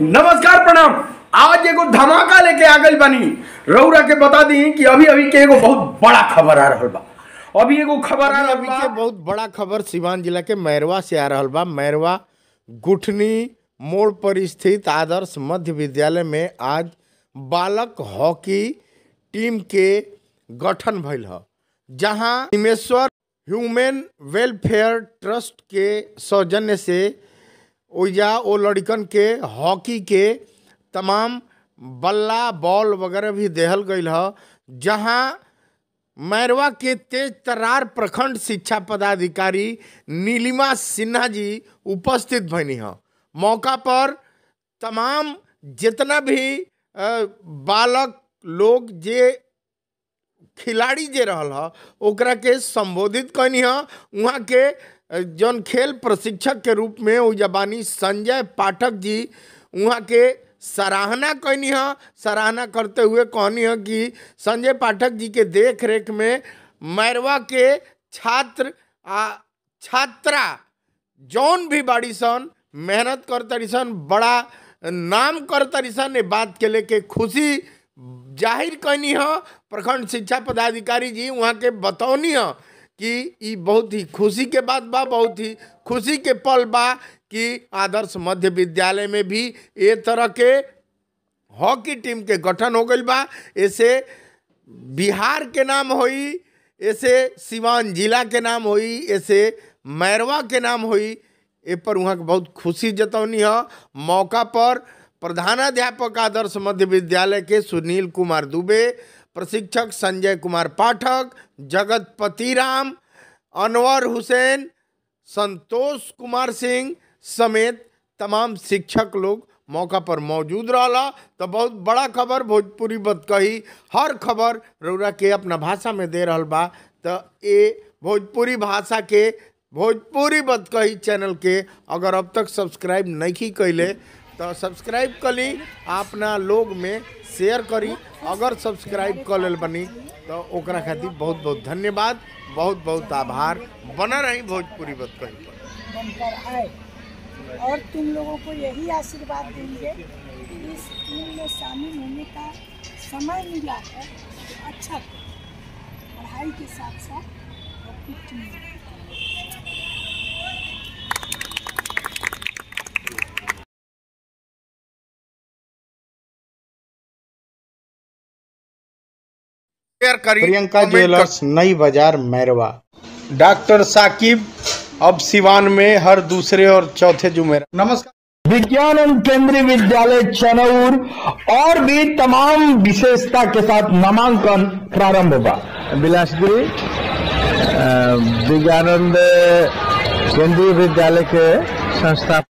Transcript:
नमस्कार प्रणाम आज एगो धमाका लेके आ गई बनी रउरा के बता दी कि अभी अभी के एगो बहुत बड़ा खबर आ रहा बा अभी एगो खबर आ रहा के बहुत बड़ा खबर सिवान जिला के मैरवा से आ रहा बा मैरवा गुठनी मोड़ पर स्थित आदर्श मध्य विद्यालय में आज बालक हॉकी टीम के गठन भल ह जहां हिमेश्वर ह्यूमन वेलफेयर ट्रस्ट के सौजन्य से ओजा वो लड़िकन के हॉकी के तमाम बल्ला बॉल वगैरह भी देहल गई है जहाँ मैरवा के तेज तरार प्रखंड शिक्षा पदाधिकारी नीलिमा सिन्हा जी उपस्थित भनी ह मौका पर तमाम जितना भी बालक लोग जे खिलाड़ी जे रहा ह ओकरा के संबोधित कनी ह वहाँ के जौन खेल प्रशिक्षक के रूप में उ जबानी संजय पाठक जी वहाँ के सराहना कहनी हाँ सराहना करते हुए कहनी हाँ कि संजय पाठक जी के देख रेख में मैरवा के छात्र आ छात्रा जौन भी बड़ी सन मेहनत कर तरीसन बड़ा नाम कर तरीसन ये बात के लेके खुशी जाहिर कहनी हाँ प्रखंड शिक्षा पदाधिकारी जी वहाँ के बतौनी हाँ कि बहुत ही खुशी के बात बा बहुत ही खुशी के पल बा कि आदर्श मध्य विद्यालय में भी ए तरह के हॉकी टीम के गठन हो गई बा ऐसे बिहार के नाम होई ऐसे सिवान जिला के नाम होई ऐसे मैरवा के नाम होई ए पर वहाँ के बहुत खुशी जतौनी है मौका पर प्रधानाध्यापक आदर्श मध्य विद्यालय के सुनील कुमार दुबे प्रशिक्षक संजय कुमार पाठक जगतपति राम अनवर हुसैन संतोष कुमार सिंह समेत तमाम शिक्षक लोग मौका पर मौजूद रहला तो बहुत बड़ा खबर भोजपुरी बद कही हर खबर रौरा के अपना भाषा में दे रहा बा तो ये भोजपुरी भाषा के भोजपुरी बद कही चैनल के अगर अब तक सब्सक्राइब नहीं कैले तो सब्सक्राइब कली अपना लोग में शेयर करी अगर सब्सक्राइब कर ले बनी तो ओकरा खातिर बहुत बहुत धन्यवाद बहुत बहुत आभार बना रही भोजपुरी बत कहीं पर और तुम लोगों को यही आशीर्वाद देंगे इस टीम में शामिल होने का समय मिला है अच्छा पढ़ाई के साथ साथ प्रियंका ज्वेलर्स नई बाजार मैरवा डॉक्टर साकिब अब सिवान में हर दूसरे और चौथे जुमेर नमस्कार विज्ञान एवं केंद्रीय विद्यालय चनौर और भी तमाम विशेषता के साथ नामांकन प्रारंभ होगा बिलासपुरी विज्ञानंद केंद्रीय विद्यालय के संस्थापक